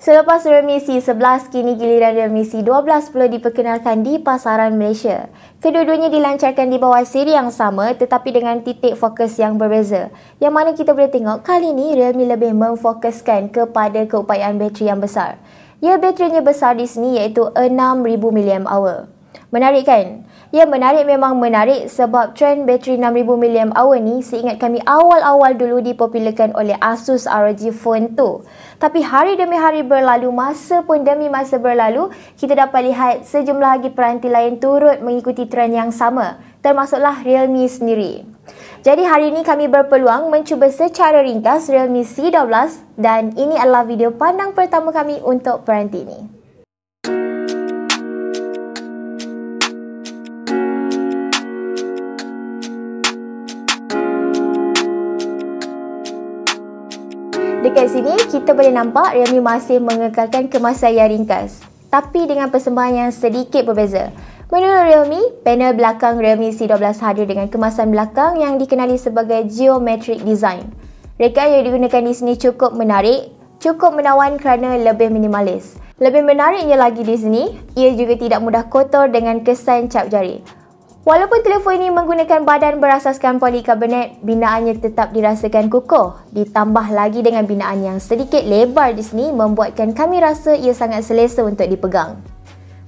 Selepas remisi 11, kini giliran remisi 12 pula diperkenalkan di pasaran Malaysia. Kedua-duanya dilancarkan di bawah siri yang sama tetapi dengan titik fokus yang berbeza. Yang mana kita boleh tengok kali ini Realme lebih memfokuskan kepada keupayaan bateri yang besar. Ya, baterinya besar di sini iaitu 6000 mAh. Menarik kan? Ya menarik memang menarik sebab trend bateri 6000 mAh ni seingat kami awal-awal dulu dipopularkan oleh Asus ROG Phone tu. Tapi hari demi hari berlalu, masa pun demi masa berlalu, kita dapat lihat sejumlah lagi peranti lain turut mengikuti trend yang sama termasuklah Realme sendiri. Jadi hari ini kami berpeluang mencuba secara ringkas Realme C12 dan ini adalah video pandang pertama kami untuk peranti ini. Dekat sini kita boleh nampak Realme masih mengekalkan kemasan yang ringkas tapi dengan persembahan yang sedikit berbeza. Menurut Realme, panel belakang Realme C12 hadir dengan kemasan belakang yang dikenali sebagai geometric design. Reka yang digunakan di sini cukup menarik, cukup menawan kerana lebih minimalis. Lebih menariknya lagi di sini, ia juga tidak mudah kotor dengan kesan cap jari. Walaupun telefon ini menggunakan badan berasaskan polikarbonat, binaannya tetap dirasakan kukuh. Ditambah lagi dengan binaan yang sedikit lebar di sini membuatkan kami rasa ia sangat selesa untuk dipegang.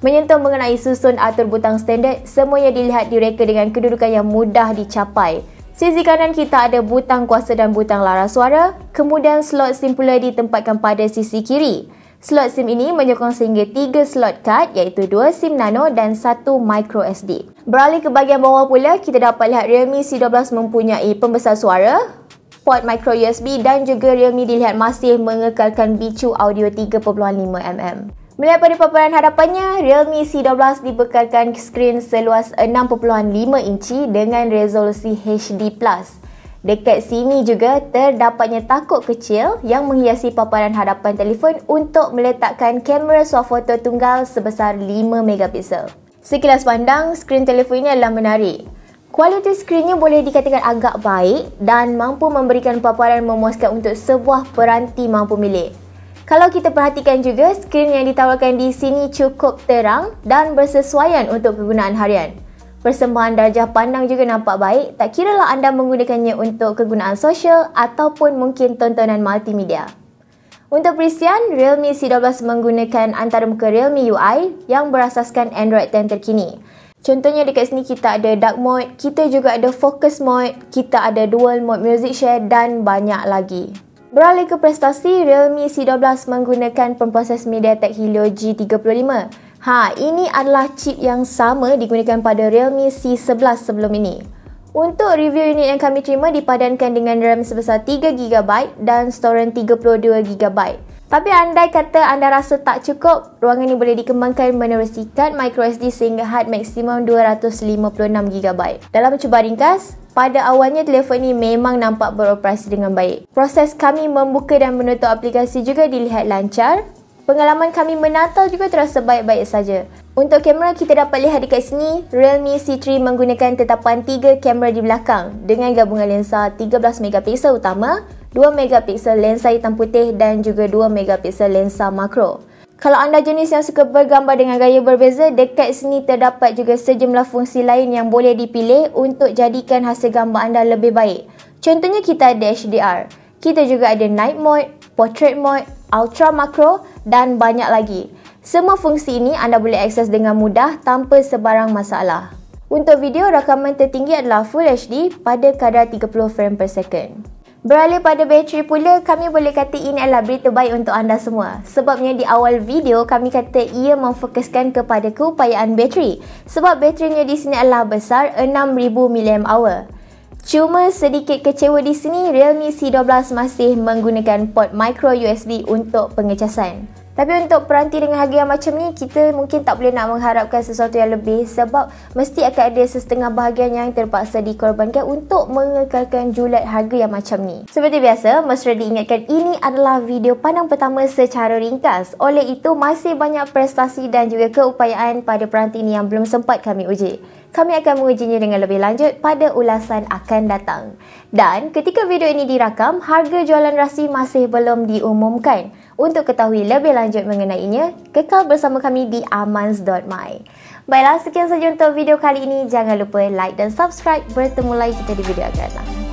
Menyentuh mengenai susun atur butang standard, semuanya dilihat direka dengan kedudukan yang mudah dicapai. Sisi kanan kita ada butang kuasa dan butang lara suara, kemudian slot simpuler ditempatkan pada sisi kiri. Slot SIM ini menyokong sehingga 3 slot card iaitu 2 SIM nano dan 1 micro SD. Beralih ke bahagian bawah pula, kita dapat lihat Realme C12 mempunyai pembesar suara, port micro USB dan juga Realme dilihat masih mengekalkan Bicu Audio 3.5mm. Melihat pada paparan hadapannya, Realme C12 dibekalkan skrin seluas 6.5 inci dengan resolusi HD+. Dekat sini juga terdapatnya takuk kecil yang menghiasi paparan hadapan telefon untuk meletakkan kamera suah foto tunggal sebesar 5MP. Sekilas pandang, skrin telefon ini adalah menarik. Kualiti skrinnya boleh dikatakan agak baik dan mampu memberikan paparan memuaskan untuk sebuah peranti mampu milik. Kalau kita perhatikan juga, skrin yang ditawarkan di sini cukup terang dan bersesuaian untuk penggunaan harian. Persembahan darjah pandang juga nampak baik, tak kiralah anda menggunakannya untuk kegunaan sosial ataupun mungkin tontonan multimedia. Untuk perisian, Realme C12 menggunakan antarmuka Realme UI yang berasaskan Android 10 terkini. Contohnya dekat sini kita ada dark mode, kita juga ada focus mode, kita ada dual mode music share dan banyak lagi. Beralih ke prestasi, Realme C12 menggunakan pemproses MediaTek Helio G35 Ha, ini adalah chip yang sama digunakan pada Realme C11 sebelum ini. Untuk review unit yang kami terima dipadankan dengan RAM sebesar 3GB dan storan 32GB. Tapi andai kata anda rasa tak cukup, ruangan ini boleh dikembangkan menerusi kad microSD sehingga had maksimum 256GB. Dalam cuba ringkas, pada awalnya telefon ini memang nampak beroperasi dengan baik. Proses kami membuka dan menutup aplikasi juga dilihat lancar Pengalaman kami menatal juga terasa baik-baik saja. Untuk kamera kita dapat lihat dekat sini, Realme C3 menggunakan tetapan 3 kamera di belakang dengan gabungan lensa 13 megapiksel utama, 2 megapiksel lensa hitam putih dan juga 2 megapiksel lensa makro. Kalau anda jenis yang suka bergambar dengan gaya berbeza, dekat sini terdapat juga sejumlah fungsi lain yang boleh dipilih untuk jadikan hasil gambar anda lebih baik. Contohnya kita ada HDR. Kita juga ada night mode, portrait mode ultra makro dan banyak lagi. Semua fungsi ini anda boleh akses dengan mudah tanpa sebarang masalah. Untuk video, rakaman tertinggi adalah Full HD pada kadar 30 frame per second. Beralih pada bateri pula, kami boleh kata ini adalah berita baik untuk anda semua. Sebabnya di awal video, kami kata ia memfokuskan kepada keupayaan bateri. Sebab baterinya di sini adalah besar 6000 mAh. Cuma sedikit kecewa di sini, Realme C12 masih menggunakan port micro USB untuk pengecasan. Tapi untuk peranti dengan harga yang macam ni, kita mungkin tak boleh nak mengharapkan sesuatu yang lebih sebab mesti akan ada sesetengah bahagian yang terpaksa dikorbankan untuk mengekalkan julat harga yang macam ni. Seperti biasa, mesra diingatkan ini adalah video pandang pertama secara ringkas. Oleh itu, masih banyak prestasi dan juga keupayaan pada peranti ni yang belum sempat kami uji kami akan mengujinya dengan lebih lanjut pada ulasan akan datang. Dan ketika video ini dirakam, harga jualan rasi masih belum diumumkan. Untuk ketahui lebih lanjut mengenainya, kekal bersama kami di amans.my. Baiklah, sekian sahaja untuk video kali ini. Jangan lupa like dan subscribe. Bertemu lagi kita di video akan datang.